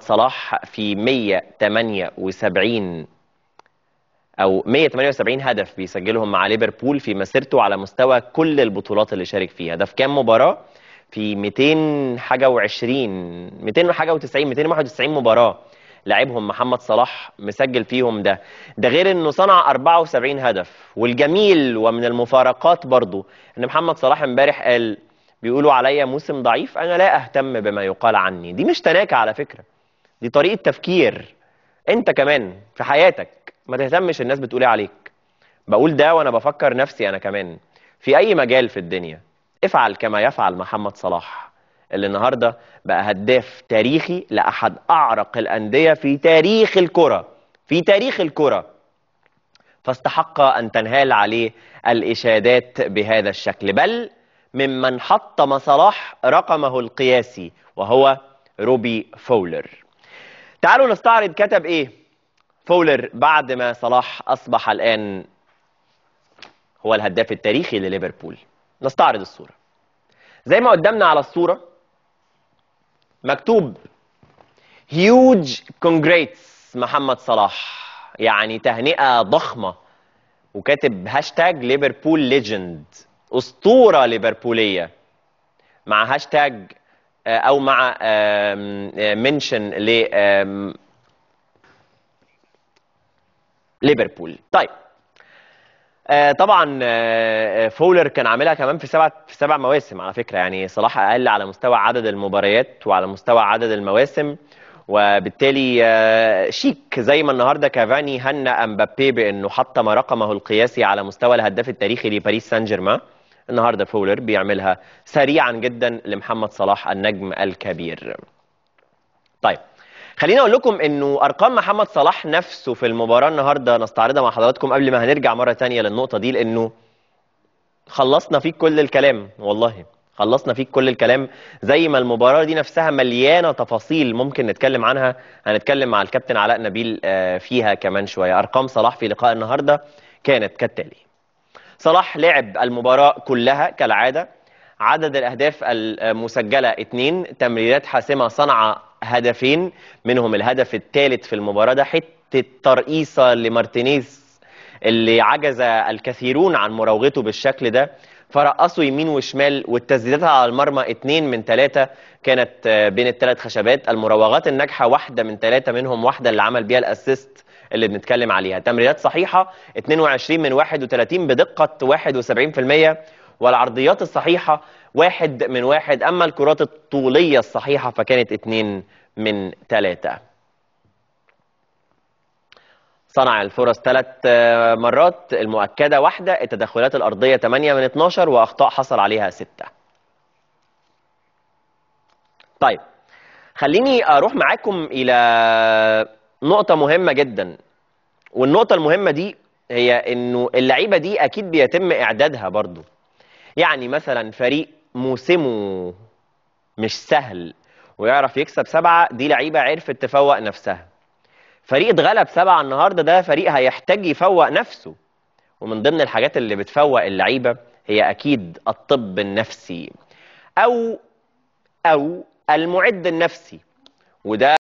صلاح في 178 او 178 هدف بيسجلهم مع ليفربول في مسيرته على مستوى كل البطولات اللي شارك فيها ده في كام مباراه في 200 حاجه و20 200 حاجه و90 291 مباراه لعبهم محمد صلاح مسجل فيهم ده ده غير انه صنع 74 هدف والجميل ومن المفارقات برضو ان محمد صلاح امبارح قال بيقولوا عليا موسم ضعيف انا لا اهتم بما يقال عني دي مش تناكه على فكره دي طريقه تفكير انت كمان في حياتك ما تهتمش الناس بتقول ايه عليك بقول ده وانا بفكر نفسي انا كمان في اي مجال في الدنيا افعل كما يفعل محمد صلاح اللي النهارده بقى هداف تاريخي لاحد اعرق الانديه في تاريخ الكره في تاريخ الكره فاستحق ان تنهال عليه الاشادات بهذا الشكل بل ممن حطم صلاح رقمه القياسي وهو روبي فولر تعالوا نستعرض كتب ايه فولر بعد ما صلاح اصبح الان هو الهداف التاريخي لليفربول نستعرض الصوره زي ما قدامنا على الصوره مكتوب هيوج كونجريتس محمد صلاح يعني تهنئه ضخمه وكاتب هاشتاج ليفربول ليجند اسطوره ليفربوليه مع هاشتاج آه، او مع آه، منشن ل ليفربول طيب آه، طبعا فولر كان عاملها كمان في سبع في سبع مواسم على فكره يعني صلاح اقل على مستوى عدد المباريات وعلى مستوى عدد المواسم وبالتالي شيك زي ما النهارده كافاني هنأ امبابي بانه حطم رقمه القياسي على مستوى الهداف التاريخي لباريس سان جيرمان النهارده فولر بيعملها سريعا جدا لمحمد صلاح النجم الكبير طيب خليني اقول لكم انه ارقام محمد صلاح نفسه في المباراه النهارده نستعرضها مع حضراتكم قبل ما هنرجع مره ثانيه للنقطه دي لانه خلصنا فيك كل الكلام والله خلصنا فيك كل الكلام زي ما المباراة دي نفسها مليانة تفاصيل ممكن نتكلم عنها هنتكلم مع الكابتن علاء نبيل آه، فيها كمان شوية أرقام صلاح في لقاء النهاردة كانت كالتالي صلاح لعب المباراة كلها كالعادة عدد الأهداف المسجلة اثنين تمريرات حاسمة صنع هدفين منهم الهدف الثالث في المباراة ده حتة ترقيصة لمارتينيز اللي عجز الكثيرون عن مراوغته بالشكل ده فرقصوا يمين وشمال والتسديدات على المرمى اثنين من ثلاثة كانت بين الثلاث خشبات المراوغات الناجحة واحدة من ثلاثة منهم واحدة اللي عمل بيها الاسيست اللي بنتكلم عليها تمريرات صحيحة 22 من 31 بدقة 71% والعرضيات الصحيحة 1 من 1 أما الكرات الطولية الصحيحة فكانت 2 من 3 صنع الفرص ثلاث آه، مرات المؤكدة واحدة التدخلات الأرضية 8 من 12 وأخطاء حصل عليها 6 طيب خليني أروح معاكم إلى نقطه مهمه جدا والنقطه المهمه دي هي انه اللعيبه دي اكيد بيتم اعدادها برضو يعني مثلا فريق موسمه مش سهل ويعرف يكسب سبعه دي لعيبه عرفت تفوق نفسها فريق اتغلب سبعه النهارده ده فريق هيحتاج يفوق نفسه ومن ضمن الحاجات اللي بتفوق اللعيبه هي اكيد الطب النفسي او او المعد النفسي وده